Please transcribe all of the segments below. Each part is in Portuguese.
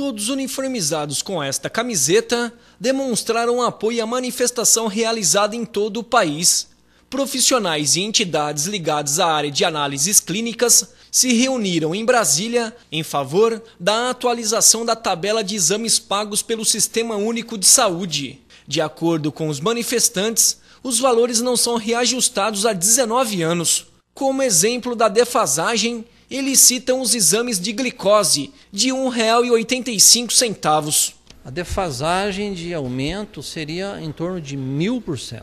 todos uniformizados com esta camiseta, demonstraram apoio à manifestação realizada em todo o país. Profissionais e entidades ligadas à área de análises clínicas se reuniram em Brasília em favor da atualização da tabela de exames pagos pelo Sistema Único de Saúde. De acordo com os manifestantes, os valores não são reajustados há 19 anos, como exemplo da defasagem eles citam os exames de glicose de R$ 1,85. A defasagem de aumento seria em torno de 1.000%.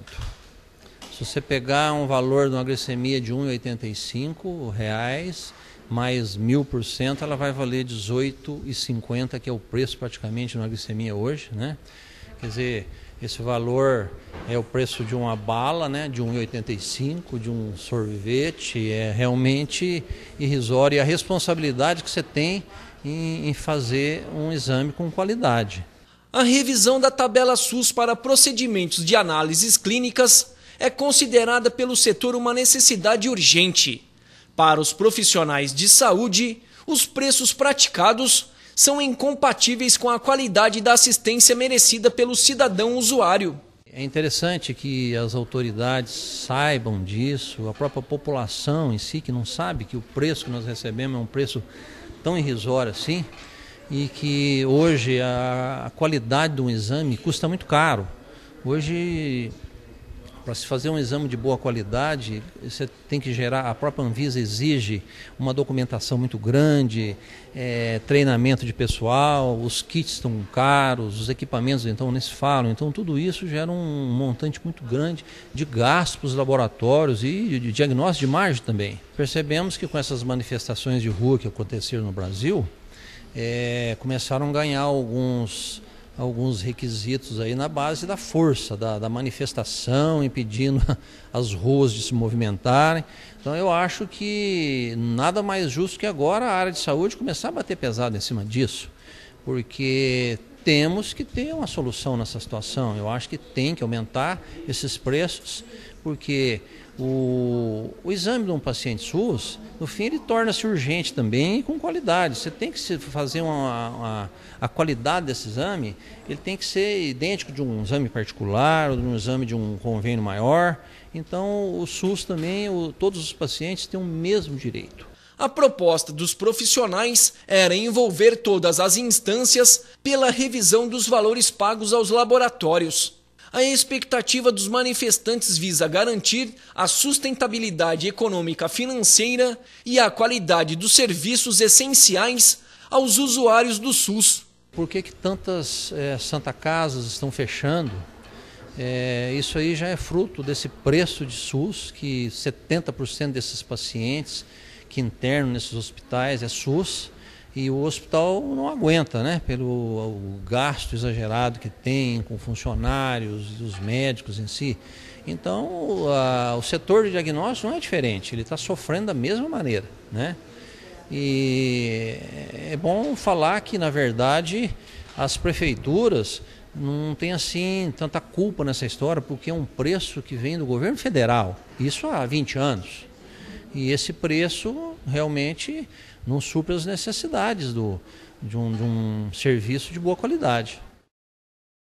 Se você pegar um valor de uma glicemia de R$ 1,85, mais 1.000%, ela vai valer R$ 18,50, que é o preço praticamente de uma glicemia hoje. Né? Quer dizer esse valor é o preço de uma bala, né, de 1,85, de um sorvete, é realmente irrisório. E a responsabilidade que você tem em, em fazer um exame com qualidade. A revisão da tabela SUS para procedimentos de análises clínicas é considerada pelo setor uma necessidade urgente. Para os profissionais de saúde, os preços praticados são incompatíveis com a qualidade da assistência merecida pelo cidadão usuário. É interessante que as autoridades saibam disso, a própria população em si, que não sabe que o preço que nós recebemos é um preço tão irrisório assim, e que hoje a, qualidade de um exame custa muito caro. Hoje para se fazer um exame de boa qualidade, você tem que gerar, a própria Anvisa exige uma documentação muito grande, é, treinamento de pessoal, os kits estão caros, os equipamentos então nem se falam. Então tudo isso gera um montante muito grande de gastos para os laboratórios e de diagnóstico de margem também. Percebemos que com essas manifestações de rua que aconteceram no Brasil, é, começaram a ganhar alguns alguns requisitos aí na base da força, da, da, manifestação, impedindo as ruas de se movimentarem. Então eu acho que nada mais justo que agora a área de saúde começar a bater pesado em cima disso, porque temos que ter uma solução nessa situação. Eu acho que tem que aumentar esses preços, porque o, o exame de um paciente SUS, no fim, ele torna-se urgente também e com qualidade. Você tem que fazer uma, uma, a qualidade desse exame, ele tem que ser idêntico de um exame particular ou de um exame de um convênio maior. Então, o SUS também, o, todos os pacientes têm o mesmo direito. A proposta dos profissionais era envolver todas as instâncias pela revisão dos valores pagos aos laboratórios. A expectativa dos manifestantes visa garantir a sustentabilidade econômica financeira e a qualidade dos serviços essenciais aos usuários do SUS. Por que, que tantas é, Santa Casas estão fechando? É, isso aí já é fruto desse preço de SUS, que 70% desses pacientes que internam nesses hospitais é SUS e o hospital não aguenta, né? Pelo gasto exagerado que tem com funcionários e os médicos em si. Então, a, o setor de diagnóstico não é diferente, ele está sofrendo da mesma maneira, né? E é bom falar que, na verdade, as prefeituras não têm assim tanta culpa nessa história, porque é um preço que vem do governo federal, isso há 20 anos. E esse preço realmente não supre as necessidades do, de, um, de um serviço de boa qualidade.